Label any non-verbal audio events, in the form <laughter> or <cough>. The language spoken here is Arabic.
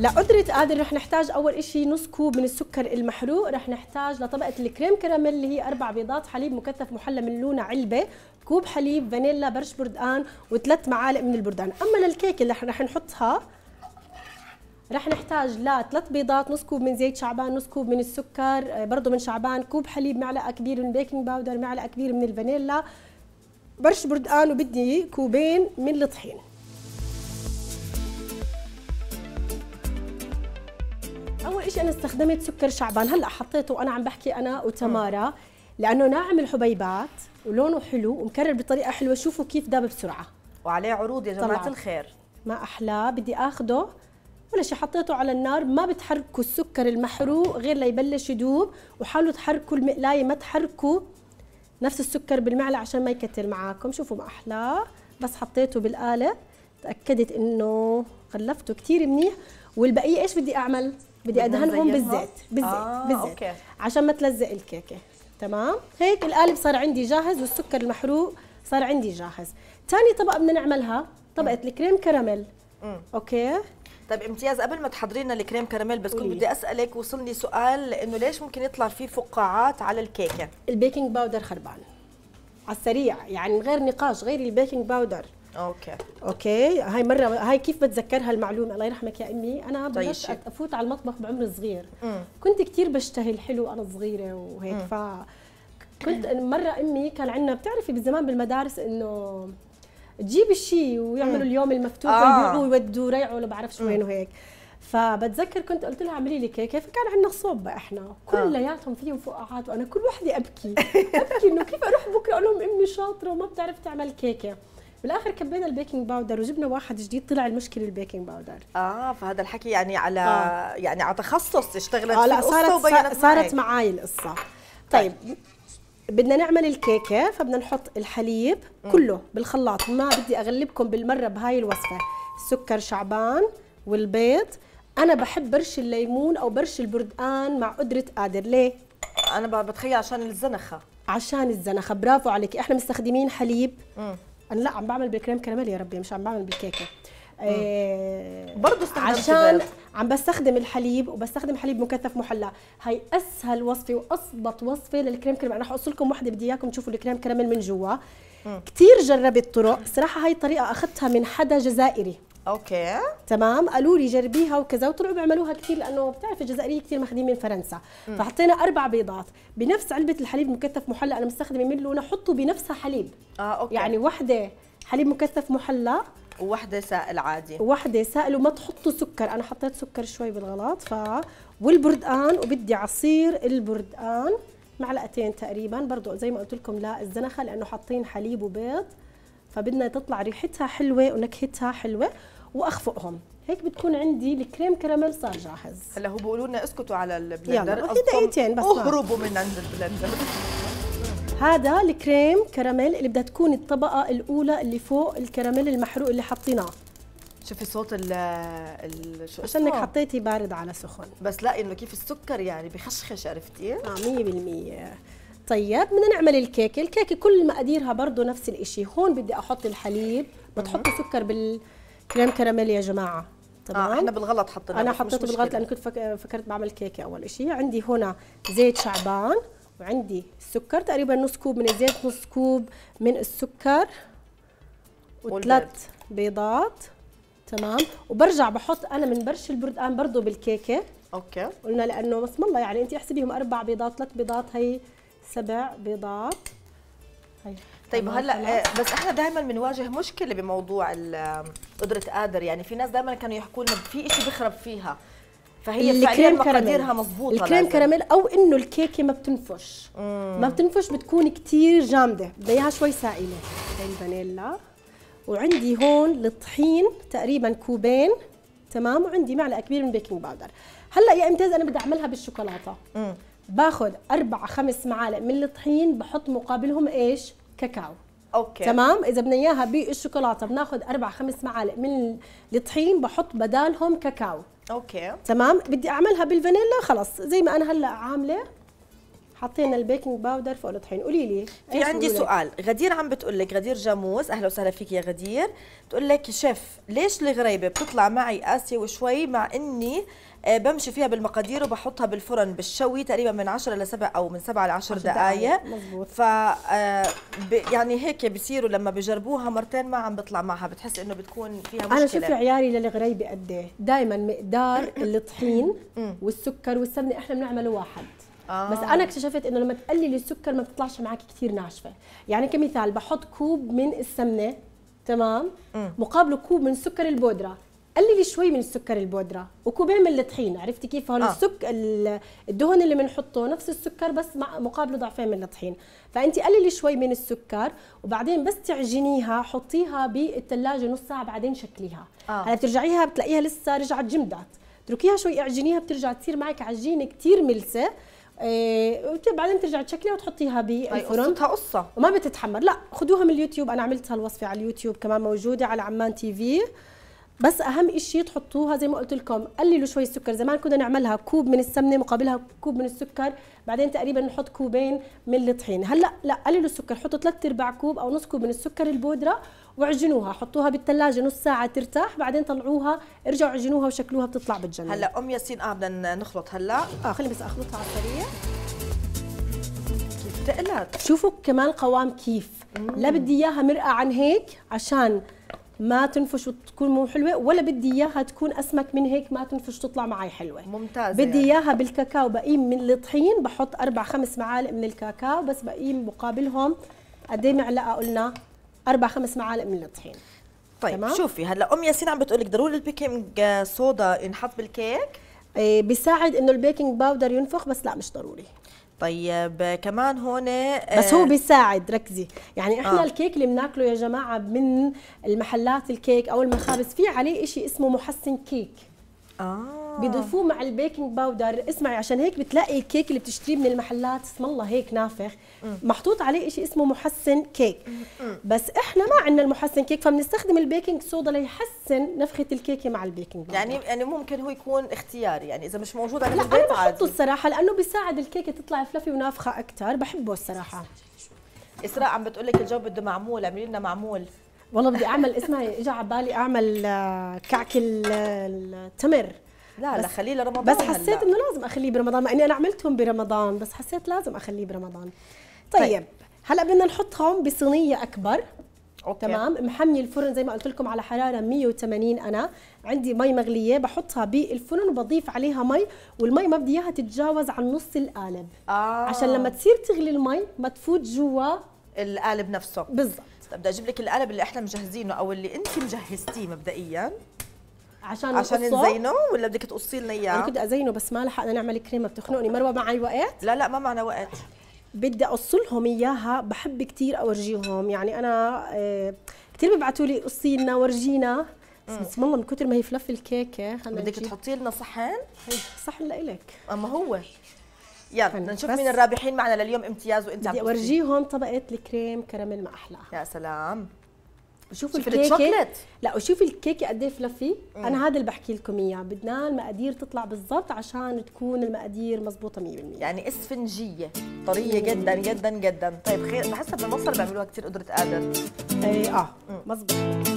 لقدرة قادر رح نحتاج أول إشي نص كوب من السكر المحروق رح نحتاج لطبقة الكريم كراميل اللي هي أربع بيضات حليب مكثف محلى من لونة علبة كوب حليب فانيلا برش بردقان وثلاث معالق من البردقان أما للكيك اللي رح نحطها رح نحتاج لثلاث بيضات نص كوب من زيت شعبان نص كوب من السكر آه، برضه من شعبان كوب حليب معلقة كبيرة من بيكنج باودر معلقة كبيرة من الفانيلا برش بردقان وبدي كوبين من الطحين اول شيء انا استخدمت سكر شعبان هلا حطيته وانا عم بحكي انا وتمارا لانه ناعم الحبيبات ولونه حلو ومكرر بطريقه حلوه شوفوا كيف داب بسرعه وعليه عروض يا جماعه الخير ما احلاه بدي اخده ولا شيء حطيته على النار ما بتحركوا السكر المحروق غير ليبلش يدوب وحاولوا تحركوا المقلايه ما تحركوا نفس السكر بالمعلقه عشان ما يكتل معاكم شوفوا ما احلاه بس حطيته بالقالب تاكدت انه غلفته كثير منيح والبقيه ايش بدي اعمل بدي ادهنهم بالزيت بالزيت آه بالزيت أوكي. عشان ما تلزق الكيكه تمام هيك القالب صار عندي جاهز والسكر المحروق صار عندي جاهز ثاني طبقه بدنا نعملها طبقه الكريم كراميل اوكي طيب امتياز قبل ما تحضرينا الكريم كراميل بس كنت بدي اسالك وصلني سؤال انه ليش ممكن يطلع في فقاعات على الكيكه البيكنج باودر خربان على السريع يعني من غير نقاش غير البيكنج باودر اوكي اوكي هاي مره هاي كيف بتذكرها المعلومه الله يرحمك يا امي انا طيب، بلشت طيب افوت على المطبخ بعمر صغير مم. كنت كثير بشتهي الحلو انا صغيره وهيك ف كنت مره امي كان عندنا بتعرفي بالزمان بالمدارس انه تجيب الشيء ويعملوا اليوم المفتوح آه. ويبيعوه ويودوا ريعوا ولا بعرفش وين وهيك فبتذكر كنت قلت لها اعملي لي كيكه فكان عندنا صوبة احنا كلياتهم آه. فيهم فقاعات وانا كل وحده ابكي ابكي انه كيف اروح بكره اقول لهم امي شاطره وما بتعرف تعمل كيكه بالاخر كبينا البيكنج باودر وجبنا واحد جديد طلع المشكله البيكنج باودر اه فهذا الحكي يعني على آه. يعني على تخصص اشتغلت آه لا صارت يعني صارت, صارت معي القصه طيب, طيب. بدنا نعمل الكيكه فبدنا نحط الحليب م. كله بالخلاط ما بدي اغلبكم بالمره بهاي الوصفه السكر شعبان والبيض انا بحب برش الليمون او برش البردقان مع قدره قادر ليه انا بتخيل عشان الزنخه عشان الزنخه برافو عليكي احنا مستخدمين حليب م. انا لا عم بعمل بالكريم كراميل يا ربي مش عم بعمل بالكيكه آه برضه عشان عم بستخدم الحليب وبستخدم حليب مكثف محلى هاي اسهل وصفه واصبط وصفه للكريم كراميل انا حقص لكم وحده بدي اياكم تشوفوا الكريم كراميل من جوا كثير جربت طرق صراحه هاي الطريقه اخذتها من حدا جزائري اوكي تمام قالوا لي جربيها وكذا وطلعوا بيعملوها كثير لانه بتعرفي الجزائريه كثير ماخذين من فرنسا مم. فحطينا اربع بيضات بنفس علبه الحليب مكثف محلى انا مستخدمه من لونا حطوا بنفسها حليب اه اوكي يعني وحده حليب مكثف محلى ووحده سائل عادي وحده سائل وما تحطوا سكر أنا حطيت سكر شوي بالغلط ف والبردقان وبدي عصير البردقان معلقتين تقريبا برضو زي ما قلت لكم لا الزنخة لأنه حاطين حليب وبيض فبدنا تطلع ريحتها حلوة ونكهتها حلوة واخفقهم هيك بتكون عندي الكريم كراميل صار جاهز هلا هو بيقولوا لنا اسكتوا على البلندر يلا دقيقتين بس اهربوا نعم. من عند البلندر هذا الكريم كراميل اللي بدها تكون الطبقه الاولى اللي فوق الكراميل المحروق اللي حطيناه شوفي صوت ال شو عشان انك حطيتي بارد على سخن بس لا انه كيف السكر يعني بخشخش عرفتي؟ اه 100% طيب بدنا نعمل الكيكه، الكيكه كل مقاديرها برضه نفس الشيء، هون بدي احط الحليب، بتحطي سكر بال كريم كراميل يا جماعه تمام آه احنا بالغلط حطينا انا حطيته بالغلط لان كنت فكرت بعمل كيكه اول شيء عندي هنا زيت شعبان وعندي السكر تقريبا نص كوب من الزيت نص كوب من السكر وثلاث بيضات تمام وبرجع بحط انا من برش البردقان برضه بالكيكه اوكي قلنا لانه بسم الله يعني انت احسبيهم اربع بيضات ثلاث بيضات هي سبع بيضات طيب, طيب، هلا آه، بس احنا دائما بنواجه مشكله بموضوع قدره قادر يعني في ناس دائما كانوا يحكوا لنا في شيء بخرب فيها فهي فعليا مقاديرها مضبوطه الكريم لازم. كراميل او انه الكيكه ما بتنفش مم. ما بتنفش بتكون كثير جامده بدها اياها شوي سائله هاي الفانيلا وعندي هون الطحين تقريبا كوبين تمام وعندي معلقه كبيره من البيكنج باودر هلا يا امتاز انا بدي اعملها بالشوكولاته مم. باخذ اربع خمس معالق من الطحين بحط مقابلهم ايش؟ كاكاو اوكي تمام اذا بدنا اياها بالشوكولاته بناخذ اربع خمس معالق من الطحين بحط بدالهم كاكاو اوكي تمام بدي اعملها بالفانيلا خلص زي ما انا هلا عامله حطينا البيكنج باودر فوق الطحين قولي لي في عندي سؤال غدير عم بتقول لك غدير جاموس اهلا وسهلا فيك يا غدير بتقول لك شيف ليش الغريبه بتطلع معي قاسيه وشوي مع اني آه، بمشي فيها بالمقادير وبحطها بالفرن بالشوي تقريبا من 10 ل 7 او من 7 ل 10 دقائق ف آه، يعني هيك بصيروا لما بجربوها مرتين ما عم بطلع معها بتحس انه بتكون فيها مشكله انا شوفي عيالي للغريبه قد ايه دائما مقدار <coughs> الطحين والسكر والسمنه احنا بنعمله واحد آه. بس انا اكتشفت انه لما تقللي السكر ما بتطلعش معك كثير ناشفه يعني كمثال بحط كوب من السمنه تمام م. مقابله كوب من سكر البودره قللي شوي من السكر البودره وكوبين من الطحين عرفتي كيف هون آه. السك الدهون اللي بنحطه نفس السكر بس مع مقابله ضعفين من الطحين فانت قللي شوي من السكر وبعدين بس تعجنيها حطيها بالثلاجه نص ساعه بعدين شكليها آه. هلا بترجعيها بتلاقيها لسه رجعت جمدت اتركيها شوي اعجنيها بترجع تصير معك عجينه كثير ملسه آه، بعدين ترجع تشكليها وتحطيها بالفرن قصتها قصه وما بتتحمر لا خذوها من اليوتيوب انا عملت هالوصفه على اليوتيوب كمان موجوده على عمان تي في بس اهم شيء تحطوها زي ما قلت لكم قللوا شوي السكر زمان كنا نعملها كوب من السمنه مقابلها كوب من السكر بعدين تقريبا نحط كوبين من الطحين هلا لا قللوا السكر حطوا ثلاث ارباع كوب او نص كوب من السكر البودره واعجنوها حطوها بالثلاجه نص ساعه ترتاح بعدين طلعوها ارجعوا عجنوها وشكلوها بتطلع بالجنة هلا ام ياسين اه بدنا نخلط هلا اه خليني بس اخلطها على السريع كيف تقلت شوفوا كمان القوام كيف مم. لا بدي اياها مرقه عن هيك عشان ما تنفش وتكون مو حلوه ولا بدي اياها تكون اسمك من هيك ما تنفش تطلع معي حلوه ممتازه بدي يعني. اياها يعني. بالكاكاو بقيم من الطحين بحط اربع خمس معالق من الكاكاو بس بقيم مقابلهم قد ايه معلقه قلنا اربع خمس معالق من الطحين طيب تمام؟ شوفي هلا ام ياسين عم بتقول لك ضروري البيكنج صودا ينحط بالكيك إيه بيساعد انه البيكنج باودر ينفخ بس لا مش ضروري طيب كمان هون بس هو آه، بيساعد ركزي يعني احنا آه. الكيك اللي بناكله يا جماعه من المحلات الكيك او المخابز في عليه شيء اسمه محسن كيك اه آه. بيضيفوه مع البيكنج باودر اسمعي عشان هيك بتلاقي الكيك اللي بتشتريه من المحلات اسم الله هيك نافخ محطوط عليه شيء اسمه محسن كيك بس احنا ما عندنا المحسن كيك فبنستخدم البيكنج صودا ليحسن نفخه الكيكه مع البيكنج باودر يعني يعني ممكن هو يكون اختياري يعني اذا مش موجود على البيت عادي بحطه الصراحه لانه بيساعد الكيكه تطلع فلفي ونافخه اكثر بحبه الصراحه اسراء عم بتقول لك الجو بده معمول اعملي لنا معمول والله بدي اعمل اسمعي اجى على بالي اعمل آه، كعك التمر لا لا خليه لرمضان بس حسيت انه لازم اخليه برمضان مع اني انا عملتهم برمضان بس حسيت لازم اخليه برمضان طيب, طيب. هلا بدنا نحطهم بصينيه اكبر أوكي. تمام محمي الفرن زي ما قلت لكم على حراره 180 انا عندي مي مغليه بحطها بالفرن وبضيف عليها مي والمي ما بدي اياها تتجاوز عن نص القالب آه. عشان لما تصير تغلي المي ما تفوت جوا القالب نفسه بالضبط بدي اجيب لك القالب اللي احنا مجهزينه او اللي انت مجهزتيه مبدئيا عشان عشان نزينه ولا بدك تقصي لنا اياه؟ انا كنت ازينه بس ما لحقنا نعمل كريمه بتخنقني مروه معي وقت؟ لا لا ما معنا وقت بدي اقص لهم اياها بحب كثير اورجيهم يعني انا آه، كثير ببعثوا لي قصي لنا ورجينا بس بسم الله من كثر ما هي فلف الكيكه بدك تحطي لنا صحن؟ صحن لإلك اما هو يلا بدنا نشوف مين الرابحين معنا لليوم امتياز وانت بدي اورجيهم طبقه الكريم كراميل ما احلاها يا سلام وشوفوا الكيكه لا وشوفي الكيكه قد ايه فلفي انا هذا اللي بحكي لكم اياه بدنا المقادير تطلع بالضبط عشان تكون المقادير مضبوطه 100% يعني اسفنجيه طريه جدا جدا جدا طيب خير بحس بالمصر بيعملوها كثير قدره قادر ايه اه مزبوط